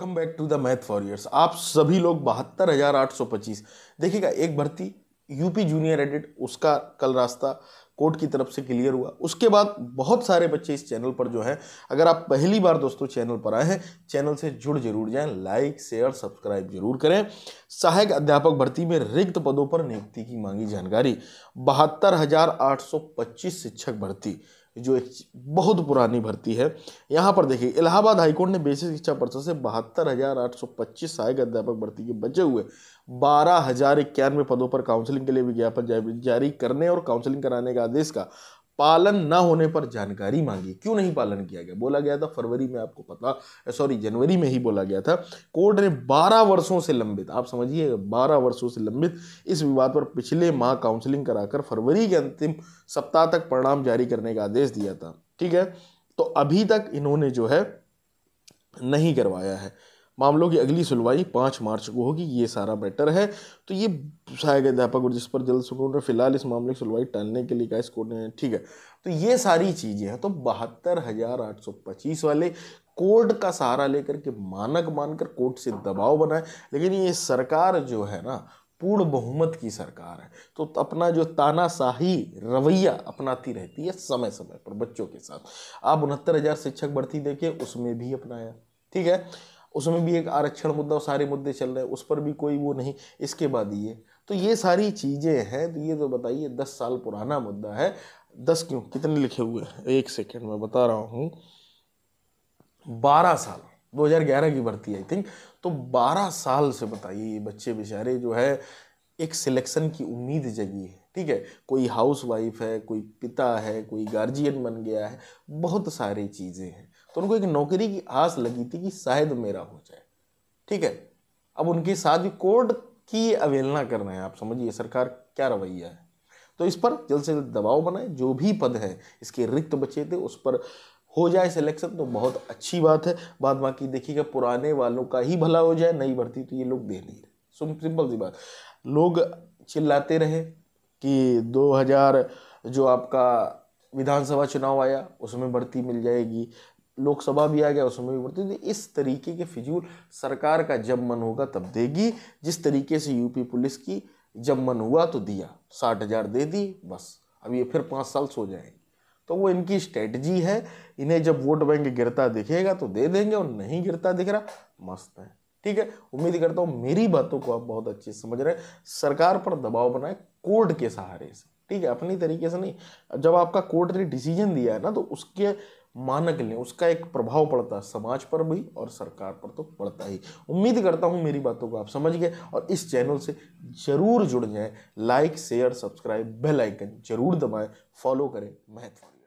welcome back to the math years आप सभी लोग बहत्तर हज़ार आठ सौ पच्चीस देखिएगा एक भर्ती यूपी जूनियर एडिट उसका कल रास्ता कोर्ट की तरफ से क्लियर हुआ उसके बाद बहुत सारे बच्चे इस चैनल पर जो है अगर आप पहली बार दोस्तों चैनल पर आए हैं चैनल से जुड़ जरूर जाएं लाइक शेयर सब्सक्राइब जरूर करें सहायक अध्यापक भर्ती में रिक्त पदों पर नियुक्ति की मांगी जानकारी बहत्तर हज़ार आठ सौ पच्चीस शिक्षक भर्ती जो एक बहुत पुरानी भर्ती है यहाँ पर देखिए इलाहाबाद हाईकोर्ट ने बेसिक शिक्षा परिषद से बहत्तर हज़ार आठ सौ पच्चीस सहायक अध्यापक भर्ती के बचे हुए बारह हज़ार इक्यानवे पदों पर काउंसलिंग के लिए विज्ञापन जारी करने और काउंसलिंग कराने के आदेश का पालन ना होने पर जानकारी मांगी क्यों नहीं पालन किया गया बोला गया था फरवरी में आपको पता सॉरी जनवरी में ही बोला गया था कोर्ट ने 12 वर्षों से लंबित आप समझिए 12 वर्षों से लंबित इस विवाद पर पिछले माह काउंसलिंग कराकर फरवरी के अंतिम सप्ताह तक परिणाम जारी करने का आदेश दिया था ठीक है तो अभी तक इन्होंने जो है नहीं करवाया है मामलों की अगली सुनवाई पाँच मार्च को होगी ये सारा बेटर है तो ये सहायक अध्यापक और जिस पर जल्द सुकून ने फिलहाल इस मामले की सुनवाई टालने के लिए कहा इस कोर्ट ने ठीक है तो ये सारी चीज़ें हैं तो बहत्तर हज़ार आठ सौ पच्चीस वाले कोर्ट का सहारा लेकर के मानक मानकर कोर्ट से दबाव बनाए लेकिन ये सरकार जो है ना पूर्ण बहुमत की सरकार है तो अपना जो तानाशाही रवैया अपनाती रहती है समय समय पर बच्चों के साथ आप उनहत्तर हज़ार शिक्षक भर्ती देखें उसमें भी अपनाया ठीक है उसमें भी एक आरक्षण मुद्दा और सारे मुद्दे चल रहे हैं उस पर भी कोई वो नहीं इसके बाद ये तो ये सारी चीज़ें हैं तो ये तो बताइए दस साल पुराना मुद्दा है दस क्यों कितने लिखे हुए हैं एक सेकेंड मैं बता रहा हूँ बारह साल 2011 की भर्ती आई थिंक तो 12 साल से बताइए ये बच्चे बेचारे जो है एक सिलेक्शन की उम्मीद जगी है ठीक है कोई हाउस वाइफ है कोई पिता है कोई गार्जियन बन गया है बहुत सारी चीज़ें हैं तो उनको एक नौकरी की आस लगी थी कि शायद मेरा हो जाए ठीक है अब उनके साथ भी कोर्ट की कर करना है आप समझिए सरकार क्या रवैया है तो इस पर जल्द से जल्द दबाव बनाए जो भी पद है इसके रिक्त बचे थे उस पर हो जाए सिलेक्शन तो बहुत अच्छी बात है बाद बाकी देखिएगा पुराने वालों का ही भला हो जाए नई भर्ती तो ये लोग दे नहीं रहे सिंपल सी बात लोग चिल्लाते रहे कि 2000 जो आपका विधानसभा चुनाव आया उसमें भर्ती मिल जाएगी लोकसभा भी आ गया उसमें भी बढ़ती थी तो इस तरीके के फिजूल सरकार का जब मन होगा तब देगी जिस तरीके से यूपी पुलिस की जब मन हुआ तो दिया साठ हजार दे दी बस अब ये फिर पाँच साल सो जाएंगे तो वो इनकी स्ट्रेटजी है इन्हें जब वोट बैंक गिरता दिखेगा तो दे देंगे और नहीं गिरता दिख रहा मस्त है ठीक है उम्मीद करता हूँ मेरी बातों को आप बहुत अच्छे से समझ रहे हैं सरकार पर दबाव बनाए कोर्ट के सहारे से ठीक है अपनी तरीके से नहीं जब आपका कोर्ट ने डिसीजन दिया है ना तो उसके मानक लें उसका एक प्रभाव पड़ता है समाज पर भी और सरकार पर तो पड़ता ही उम्मीद करता हूँ मेरी बातों को आप समझ गए और इस चैनल से ज़रूर जुड़ जाएँ like share subscribe bell icon जरूर दबाएं फॉलो करें महत्वपूर्ण